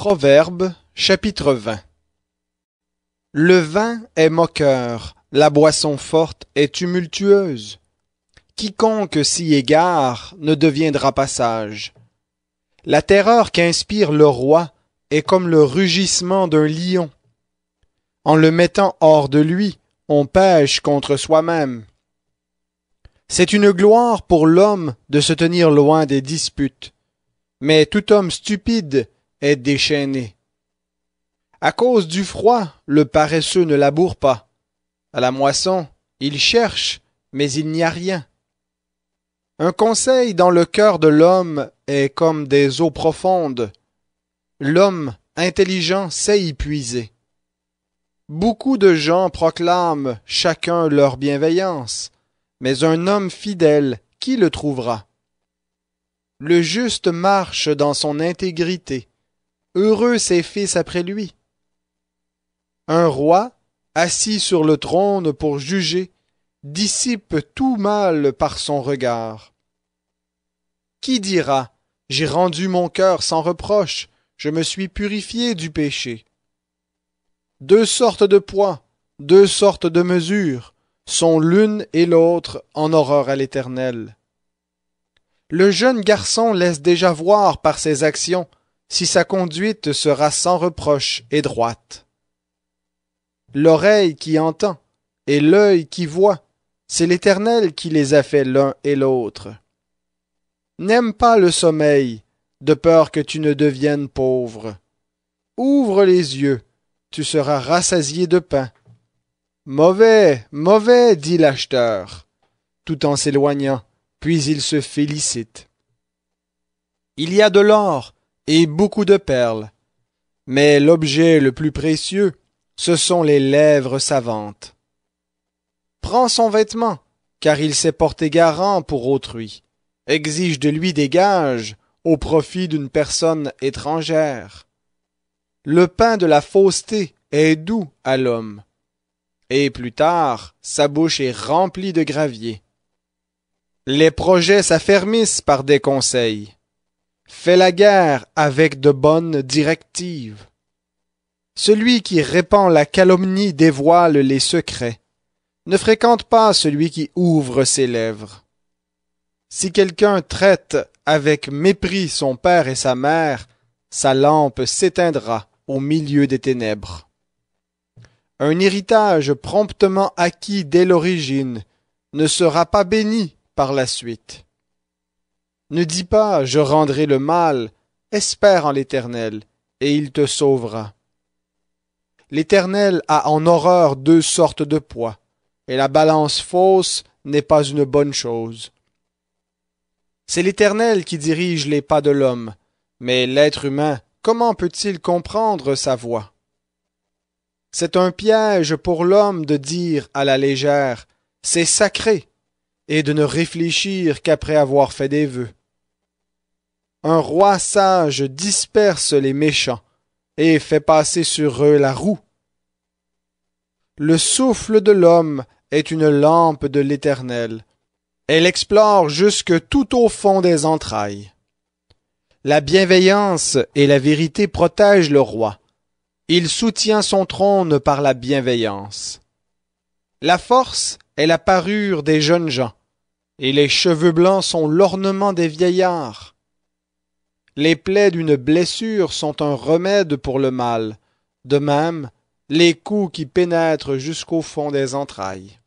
Proverbe chapitre 20 Le vin est moqueur, la boisson forte est tumultueuse. Quiconque s'y égare ne deviendra pas sage. La terreur qu'inspire le roi est comme le rugissement d'un lion. En le mettant hors de lui, on pêche contre soi-même. C'est une gloire pour l'homme de se tenir loin des disputes. Mais tout homme stupide est déchaîné. À cause du froid, le paresseux ne laboure pas. À la moisson, il cherche, mais il n'y a rien. Un conseil dans le cœur de l'homme est comme des eaux profondes. L'homme intelligent sait y puiser. Beaucoup de gens proclament chacun leur bienveillance, mais un homme fidèle, qui le trouvera? Le juste marche dans son intégrité. Heureux ses fils après lui. Un roi, assis sur le trône pour juger, dissipe tout mal par son regard. Qui dira J'ai rendu mon cœur sans reproche, je me suis purifié du péché. Deux sortes de poids, deux sortes de mesures, sont l'une et l'autre en horreur à l'Éternel. Le jeune garçon laisse déjà voir par ses actions si sa conduite sera sans reproche et droite. L'oreille qui entend et l'œil qui voit, c'est l'Éternel qui les a fait l'un et l'autre. N'aime pas le sommeil, de peur que tu ne deviennes pauvre. Ouvre les yeux, tu seras rassasié de pain. Mauvais, mauvais, dit l'acheteur, tout en s'éloignant, puis il se félicite. Il y a de l'or, et beaucoup de perles. Mais l'objet le plus précieux, ce sont les lèvres savantes. Prends son vêtement, car il s'est porté garant pour autrui. Exige de lui des gages au profit d'une personne étrangère. Le pain de la fausseté est doux à l'homme, et plus tard sa bouche est remplie de gravier. Les projets s'affermissent par des conseils. « Fais la guerre avec de bonnes directives. Celui qui répand la calomnie dévoile les secrets. Ne fréquente pas celui qui ouvre ses lèvres. Si quelqu'un traite avec mépris son père et sa mère, sa lampe s'éteindra au milieu des ténèbres. Un héritage promptement acquis dès l'origine ne sera pas béni par la suite. Ne dis pas Je rendrai le mal, espère en l'Éternel, et il te sauvera. L'Éternel a en horreur deux sortes de poids, et la balance fausse n'est pas une bonne chose. C'est l'Éternel qui dirige les pas de l'homme, mais l'être humain, comment peut-il comprendre sa voix C'est un piège pour l'homme de dire à la légère C'est sacré, et de ne réfléchir qu'après avoir fait des vœux. Un roi sage disperse les méchants et fait passer sur eux la roue. Le souffle de l'homme est une lampe de l'Éternel. Elle explore jusque tout au fond des entrailles. La bienveillance et la vérité protègent le roi. Il soutient son trône par la bienveillance. La force est la parure des jeunes gens, et les cheveux blancs sont l'ornement des vieillards. Les plaies d'une blessure sont un remède pour le mal. De même, les coups qui pénètrent jusqu'au fond des entrailles.